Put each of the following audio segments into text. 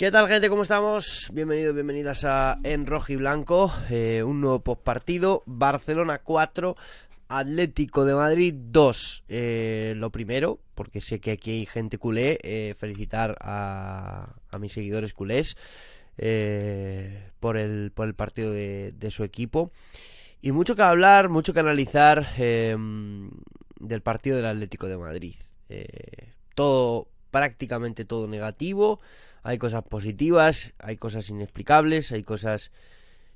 ¿Qué tal, gente? ¿Cómo estamos? Bienvenidos, bienvenidas a En Rojo y Blanco, eh, un nuevo postpartido. Barcelona 4, Atlético de Madrid 2. Eh, lo primero, porque sé que aquí hay gente culé, eh, felicitar a, mis seguidores culés por, el, por el partido de, de, su equipo. Y mucho que hablar, mucho que analizar em, del partido del Atlético de Madrid. todo, prácticamente todo negativo. Hay cosas positivas, hay cosas inexplicables, hay cosas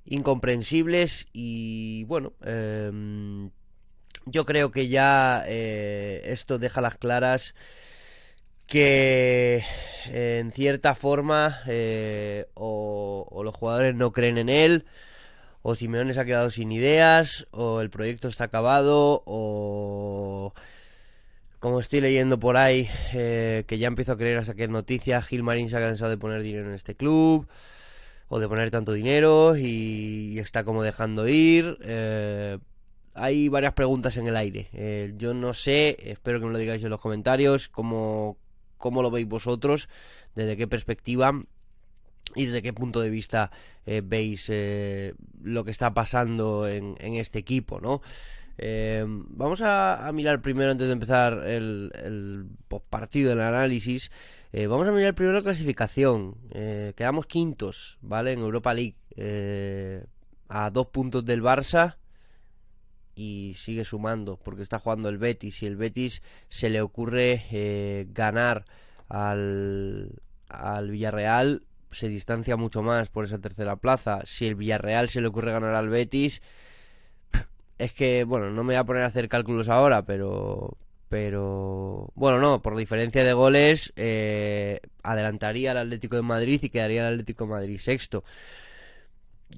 incomprensibles y bueno, em, yo creo que ya eh, esto deja las claras que en cierta forma eh, o, o los jugadores no creen en él o Simeone se ha quedado sin ideas o el proyecto está acabado o como estoy leyendo por ahí, eh, que ya empiezo a creer a saquer noticias, Gilmarín se ha cansado de poner dinero en este club, o de poner tanto dinero, y, está como dejando ir. Eh, hay varias preguntas en el aire. Eh, yo no sé, espero que me lo digáis en los comentarios, cómo, cómo lo veis vosotros, desde qué perspectiva y desde qué punto de vista veis lo que está pasando en, en, este equipo, ¿no? Em, vamos a, mirar primero, antes de empezar el, partido, el análisis, eh, vamos a mirar primero la clasificación. Eh, quedamos quintos, ¿vale? En Europa League. Eh, a dos puntos del Barça y sigue sumando porque está jugando el Betis y el Betis se le ocurre ganar al, al Villarreal se distancia mucho más por esa tercera plaza si el Villarreal se le ocurre ganar al Betis es que, bueno, no me voy a poner a hacer cálculos ahora, pero. Pero. Bueno, no, por diferencia de goles, eh, adelantaría al Atlético de Madrid y quedaría el Atlético de Madrid sexto.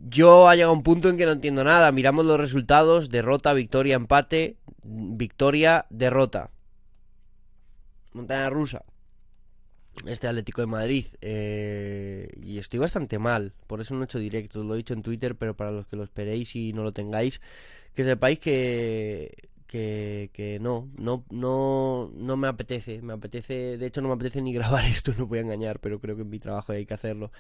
Yo ha llegado un punto en que no entiendo nada. Miramos los resultados: derrota, victoria, empate, victoria, derrota. Montaña rusa este Atlético de Madrid eh, y estoy bastante mal, por eso no he hecho directo, lo he dicho en Twitter, pero para los que lo esperéis y no lo tengáis, que sepáis que, que, no, no, no, no me apetece, me apetece, de hecho no me apetece ni grabar esto, no voy a engañar, pero creo que en mi trabajo hay que hacerlo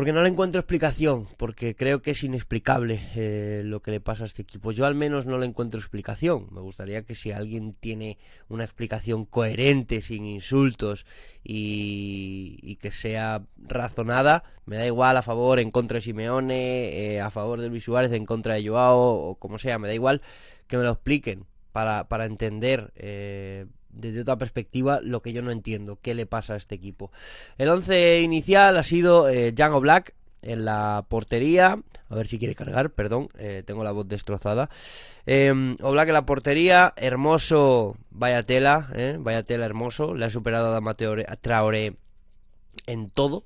porque no le encuentro explicación, porque creo que es inexplicable eh, lo que le pasa a este equipo. Yo al menos no le encuentro explicación. Me gustaría que si alguien tiene una explicación coherente, sin insultos y, que sea razonada, me da igual a favor, en contra de Simeone, eh, a favor de Luis Suárez, en contra de Joao o como sea, me da igual que me lo expliquen para, entender eh, desde otra perspectiva lo que yo no entiendo, qué le pasa a este equipo. El 11 inicial ha sido eh, Jan Oblak Black en la portería, a ver si quiere cargar, perdón, eh, tengo la voz destrozada. Eh, Oblak en la portería, hermoso, vaya tela, eh, vaya tela hermoso, le ha superado a Mateo en todo,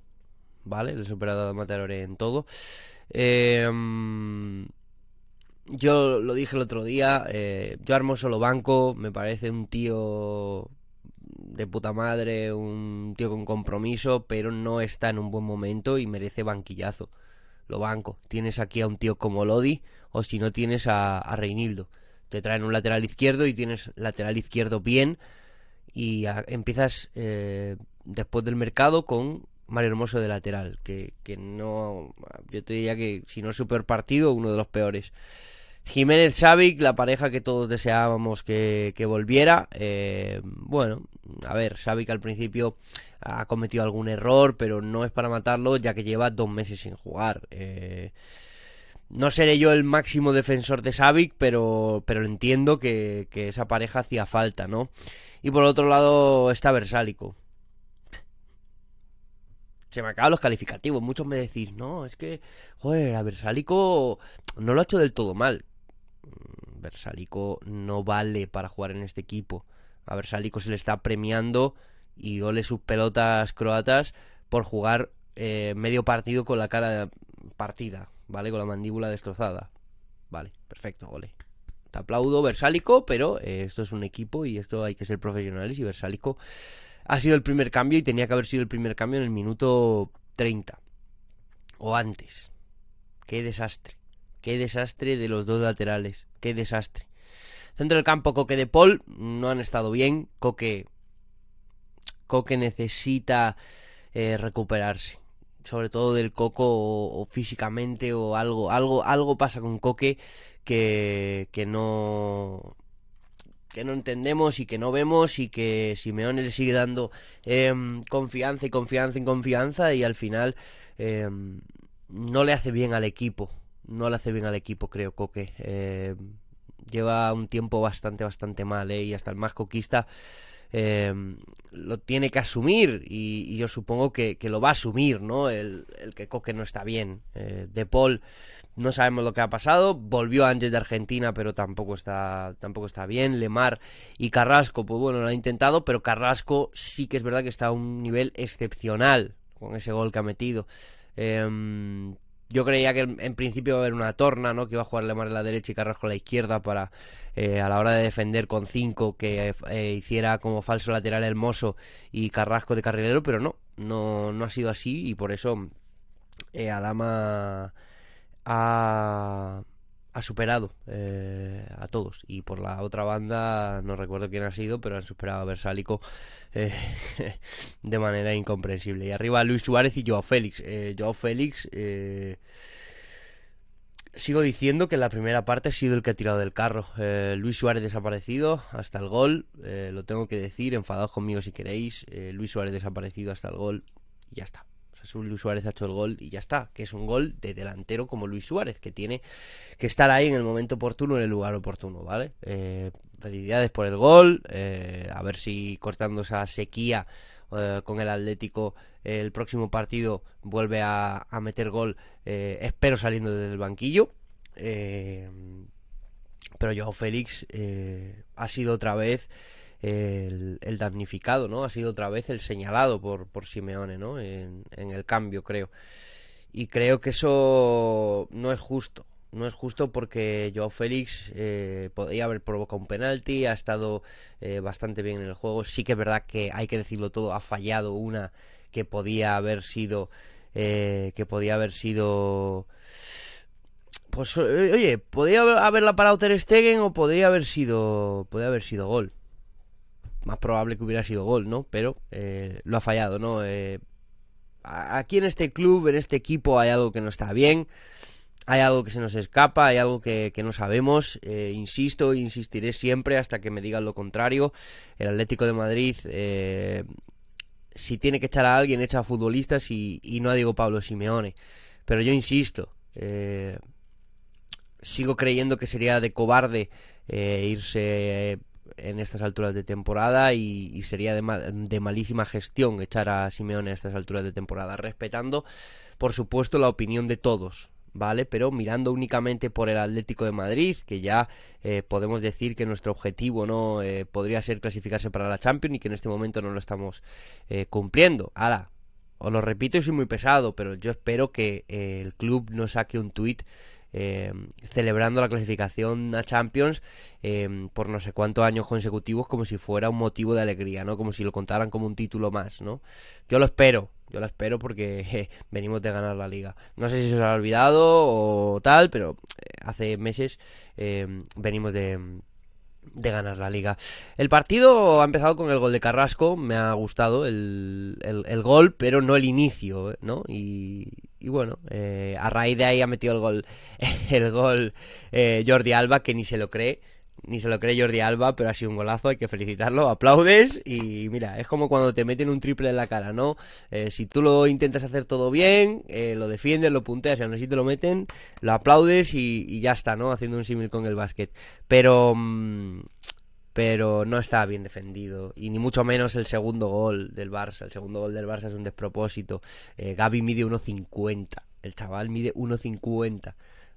¿vale? Le ha superado a en todo. Eh, yo lo dije el otro día, eh, yo armo solo banco, me parece un tío de puta madre, un tío con compromiso, pero no está en un buen momento y merece banquillazo. Lo banco. Tienes aquí a un tío como Lodi o si no tienes a, Reinildo. Te traen un lateral izquierdo y tienes lateral izquierdo bien y empiezas eh, después del mercado con Mario Hermoso de lateral, que, que no... Yo te diría que si no es su peor partido, uno de los peores. Jiménez xavik la pareja que todos deseábamos que, volviera. Eh, bueno, a ver, Xavik al principio ha cometido algún error, pero no es para matarlo, ya que lleva dos meses sin jugar. Eh, no seré yo el máximo defensor de Savic, pero, pero entiendo que, que esa pareja hacía falta, ¿no? Y por otro lado está Versálico. Se me acaban los calificativos. Muchos me decís, no, es que, joder, Versálico no lo ha hecho del todo mal. Versalico mm, no vale para jugar en este equipo. A Versalico se le está premiando y ole sus pelotas croatas por jugar eh, medio partido con la cara partida, ¿vale? Con la mandíbula destrozada. Vale, perfecto, ole. Te aplaudo, Versálico, pero eh, esto es un equipo y esto hay que ser profesionales. Y Versálico ha sido el primer cambio y tenía que haber sido el primer cambio en el minuto 30 o antes. Qué desastre. Qué desastre de los dos laterales. Qué desastre. Centro del campo, Coque de Paul. No han estado bien. Coque. Coque necesita eh, recuperarse. Sobre todo del coco o, físicamente o algo. Algo, algo pasa con Coque que, no que no entendemos y que no vemos y que Simeone le sigue dando em, confianza y confianza y confianza y al final em, no le hace bien al equipo no le hace bien al equipo, creo, Coque. Eh, lleva un tiempo bastante, bastante mal, ¿eh? Y hasta el más coquista eh, lo tiene que asumir y, yo supongo que, lo va a asumir, ¿no? El, que Coque no está bien. Eh, de Paul no sabemos lo que ha pasado, volvió antes de Argentina pero tampoco está, tampoco está bien. Lemar y Carrasco, pues bueno, lo ha intentado, pero Carrasco sí que es verdad que está a un nivel excepcional con ese gol que ha metido. Eh, yo creía que en principio iba a haber una torna, ¿no? Que iba a jugar Lemar a la derecha y Carrasco a la izquierda para eh, a la hora de defender con 5 que eh, hiciera como falso lateral hermoso y Carrasco de carrilero, pero no, no, no ha sido así y por eso eh, Adama ha ha superado eh, a todos. Y por la otra banda, no recuerdo quién ha sido, pero han superado a Versálico eh, de manera incomprensible. Y arriba Luis Suárez y Joao Félix. Eh, Joao Félix, sigo diciendo que la primera parte ha sido el que ha tirado del carro. Luis Suárez desaparecido hasta el gol, lo tengo que decir, enfadados conmigo si queréis. Luis Suárez desaparecido hasta el gol y ya está. Pues Luis Suárez ha hecho el gol y ya está, que es un gol de delantero como Luis Suárez, que tiene que estar ahí en el momento oportuno, en el lugar oportuno, ¿vale? Eh, felicidades por el gol, eh, a ver si cortando esa sequía eh, con el Atlético el próximo partido vuelve a, meter gol, espero saliendo desde el banquillo. pero Joao Félix ha sido otra vez el, damnificado, ¿no? Ha sido otra vez el señalado por, por Simeone, ¿no? En, el cambio, creo. Y creo que eso no es justo. No es justo porque Joao Félix eh, podría haber provocado un penalti, ha estado eh, bastante bien en el juego. Sí que es verdad que hay que decirlo todo, ha fallado una que podía haber sido. Eh, que podía haber sido pues oye, podría haberla parado Ter Stegen o podría haber sido podría haber sido gol más probable que hubiera sido gol, ¿no? Pero eh, lo ha fallado, ¿no? Eh, aquí en este club, en este equipo, hay algo que no está bien, hay algo que se nos escapa, hay algo que, no sabemos. Eh, insisto, insistiré siempre hasta que me digan lo contrario. El Atlético de Madrid, si tiene que echar a alguien, echa a futbolistas y, no a Diego Pablo Simeone. Pero yo insisto, sigo creyendo que sería de cobarde irse en estas alturas de temporada y, sería de, malísima gestión echar a Simeone a estas alturas de temporada, respetando, por supuesto, la opinión de todos, ¿vale? Pero mirando únicamente por el Atlético de Madrid, que ya eh, podemos decir que nuestro objetivo no eh, podría ser clasificarse para la Champions y que en este momento no lo estamos eh, cumpliendo. Ahora, os lo repito y soy muy pesado, pero yo espero que el club no saque un tuit eh, celebrando la clasificación a Champions eh, por no sé cuántos años consecutivos como si fuera un motivo de alegría, ¿no? Como si lo contaran como un título más, ¿no? Yo lo espero, yo lo espero porque venimos de ganar la liga. No sé si se os ha olvidado o tal, pero eh, hace meses venimos de de ganar la liga. El partido ha empezado con el gol de Carrasco, me ha gustado el, el, gol, pero no el inicio, eh, ¿no? Y, bueno, eh, a raíz de ahí ha metido el gol, el gol eh, Jordi Alba, que ni se lo cree ni se lo cree Jordi Alba, pero ha sido un golazo, hay que felicitarlo, aplaudes y mira, es como cuando te meten un triple en la cara, ¿no? Eh, si tú lo intentas hacer todo bien, eh, lo defiendes, lo punteas y aún así te lo meten, lo aplaudes y, ya está, ¿no? Haciendo un símil con el básquet. Pero... Mm, pero no está bien defendido. Y ni mucho menos el segundo gol del Barça. El segundo gol del Barça es un despropósito. Eh, Gaby mide 1.50. El chaval mide 1.50.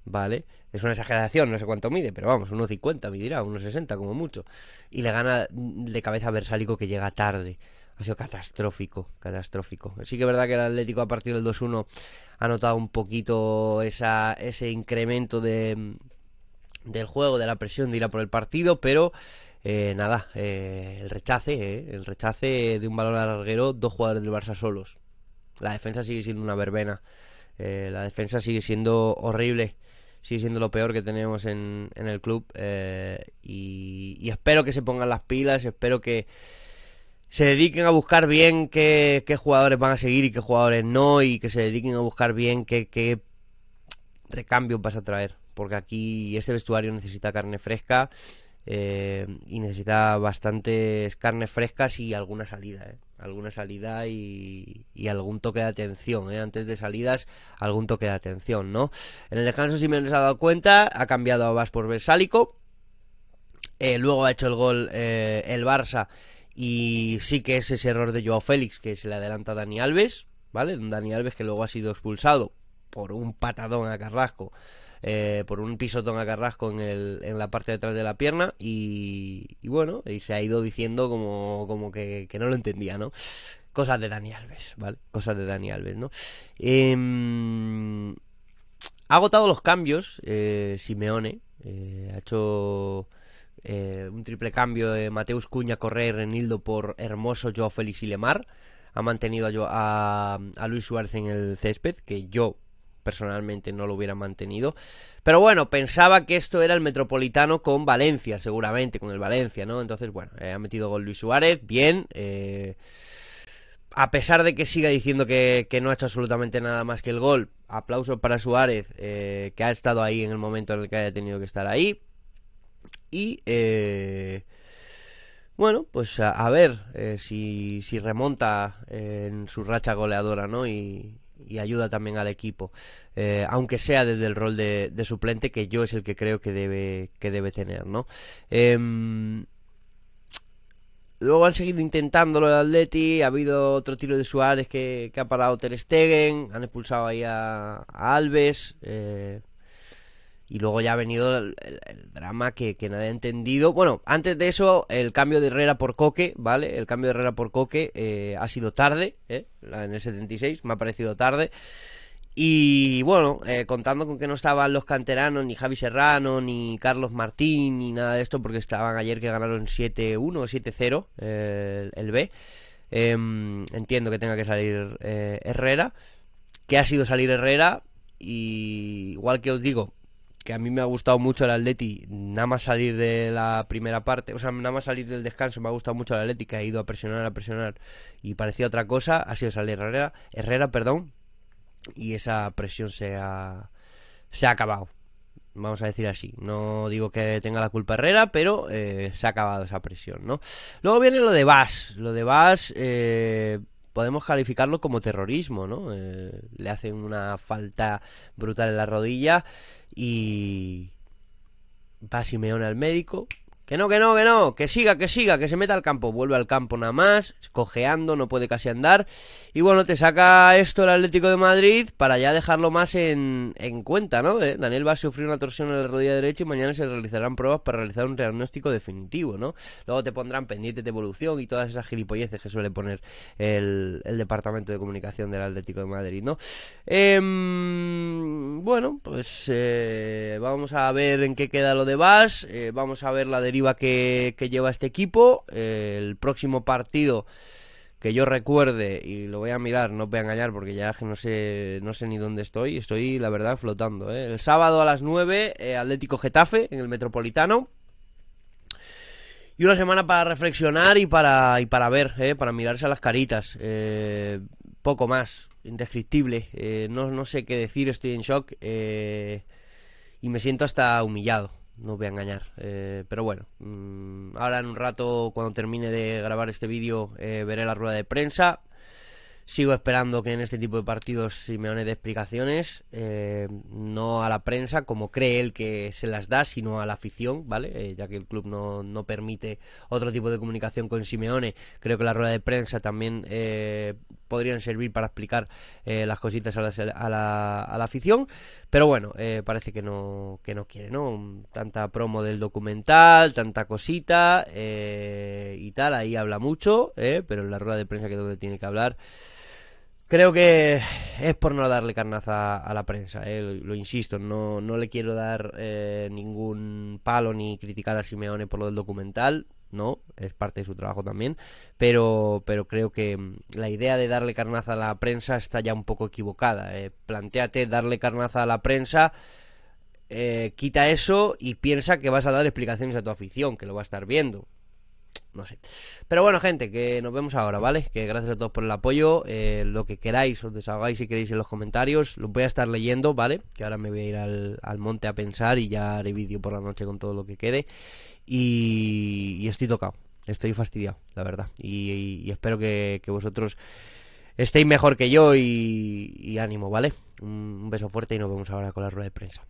¿vale? Es una exageración, no sé cuánto mide, pero vamos, unos 50 midirá, unos como mucho. Y le gana de cabeza a Versálico que llega tarde. Ha sido catastrófico, catastrófico. Sí que es verdad que el Atlético a partir del 2-1 ha notado un poquito esa, ese incremento de, del juego, de la presión de ir a por el partido, pero eh, nada, eh, el rechace, eh, el rechace de un valor larguero, dos jugadores del Barça solos. La defensa sigue siendo una verbena, la defensa sigue siendo horrible sigue siendo lo peor que tenemos en, en el club. Eh, y, espero que se pongan las pilas, espero que se dediquen a buscar bien qué, jugadores van a seguir y qué jugadores no, y que se dediquen a buscar bien qué, qué recambio vas a traer. Porque aquí este vestuario necesita carne fresca eh, y necesita bastantes carnes frescas y alguna salida. ¿eh? alguna salida y, algún toque de atención, ¿eh? antes de salidas algún toque de atención, ¿no? En el descanso si me ha dado cuenta, ha cambiado a Vas por Versálico, eh, luego ha hecho el gol eh, el Barça y sí que es ese error de Joao Félix que se le adelanta a Dani Alves, ¿vale? Dani Alves que luego ha sido expulsado por un patadón a Carrasco eh, por un pisotón a Carrasco en, el, en la parte de atrás de la pierna y, bueno, y se ha ido diciendo como, que, no lo entendía, ¿no? Cosas de Dani Alves, ¿vale? Cosas de Dani Alves, ¿no? Em, ha agotado los cambios eh, Simeone, eh, ha hecho... Eh, un triple cambio de Mateus Cuña, Correa y Renildo por Hermoso, Joao Félix y Lemar ha mantenido a, a, Luis Suárez en el césped, que yo personalmente no lo hubiera mantenido. Pero bueno, pensaba que esto era el Metropolitano con Valencia, seguramente, con el Valencia, ¿no? Entonces, bueno, eh, ha metido gol Luis Suárez, bien. Eh, a pesar de que siga diciendo que, no ha hecho absolutamente nada más que el gol, aplauso para Suárez, eh, que ha estado ahí en el momento en el que haya tenido que estar ahí. Y... Bueno, pues a, ver si, si, remonta en su racha goleadora, ¿no? Y, y ayuda también al equipo, eh, aunque sea desde el rol de, suplente, que yo es el que creo que debe, que debe tener, ¿no? Em, luego han seguido intentándolo el Atleti, ha habido otro tiro de Suárez que, ha parado Ter Stegen, han expulsado ahí a, Alves, eh, y luego ya ha venido el, drama que, nadie ha entendido. Bueno, antes de eso, el cambio de Herrera por Coque, ¿vale? El cambio de Herrera por Coque eh, ha sido tarde, ¿eh? En el 76, me ha parecido tarde. Y bueno, eh, contando con que no estaban los canteranos, ni Javi Serrano, ni Carlos Martín, ni nada de esto, porque estaban ayer que ganaron 7-1 7-0 el, B. Em, entiendo que tenga que salir eh, Herrera, que ha sido salir Herrera, y igual que os digo, que a mí me ha gustado mucho el Atleti, nada más salir de la primera parte, o sea, nada más salir del descanso, me ha gustado mucho el Atleti, que ha ido a presionar, a presionar, y parecía otra cosa, ha sido salir Herrera, Herrera, perdón, y esa presión se ha, se ha acabado, vamos a decir así. No digo que tenga la culpa Herrera, pero eh, se ha acabado esa presión, ¿no? Luego viene lo de Bass. lo de Bass. Eh, podemos calificarlo como terrorismo, ¿no? Eh, le hacen una falta brutal en la rodilla y va Simeone al médico, que no, que no, que no, que siga, que siga, que se meta al campo. Vuelve al campo nada más, cojeando, no puede casi andar. Y bueno, te saca esto el Atlético de Madrid para ya dejarlo más en, en cuenta, ¿no? Eh, Daniel va a sufrir una torsión en la rodilla derecha y mañana se realizarán pruebas para realizar un diagnóstico definitivo, ¿no? Luego te pondrán pendientes de evolución y todas esas gilipolleces que suele poner el, Departamento de Comunicación del Atlético de Madrid, ¿no? Em, bueno, pues eh, vamos a ver en qué queda lo de Vas, eh, vamos a ver la deriva que, lleva este equipo. el próximo partido que yo recuerde, y lo voy a mirar, no os voy a engañar porque ya no sé, no sé ni dónde estoy, estoy la verdad flotando. ¿eh? El sábado a las 9, eh, Atlético Getafe en el Metropolitano. Y una semana para reflexionar y para, y para ver, ¿eh? para mirarse a las caritas. poco más, indescriptible. no sé qué decir, estoy en shock. y me siento hasta humillado no os voy a engañar. Eh, pero bueno, mm, ahora en un rato, cuando termine de grabar este vídeo, eh, veré la rueda de prensa. Sigo esperando que en este tipo de partidos Simeone dé explicaciones, eh, no a la prensa, como cree él que se las da, sino a la afición, ¿vale? ya que el club no, no, permite otro tipo de comunicación con Simeone, creo que la rueda de prensa también podrían servir para explicar eh, las cositas a la, a, la, afición. Pero bueno, eh, parece que no, que no quiere, ¿no? Tanta promo del documental, tanta cosita eh, y tal. Ahí habla mucho, pero en la rueda de prensa que es donde tiene que hablar. Creo que es por no darle carnaza a la prensa, lo, insisto, no, no le quiero dar ningún palo ni criticar a Simeone por lo del documental, no, es parte de su trabajo también, pero, pero creo que mm, la idea de darle carnaza a la prensa está ya un poco equivocada. Eh, plantéate darle carnaza a la prensa, eh, quita eso y piensa que vas a dar explicaciones a tu afición, que lo va a estar viendo. No sé. Pero bueno, gente, que nos vemos ahora, ¿vale? Que gracias a todos por el apoyo. Eh, lo que queráis, os desahogáis si queréis en los comentarios. Los voy a estar leyendo, ¿vale? Que ahora me voy a ir al, al monte a pensar y ya haré vídeo por la noche con todo lo que quede y, estoy tocado, estoy fastidiado, la verdad. Y, espero que, vosotros estéis mejor que yo y, ánimo, ¿vale? un beso fuerte y nos vemos ahora con la rueda de prensa.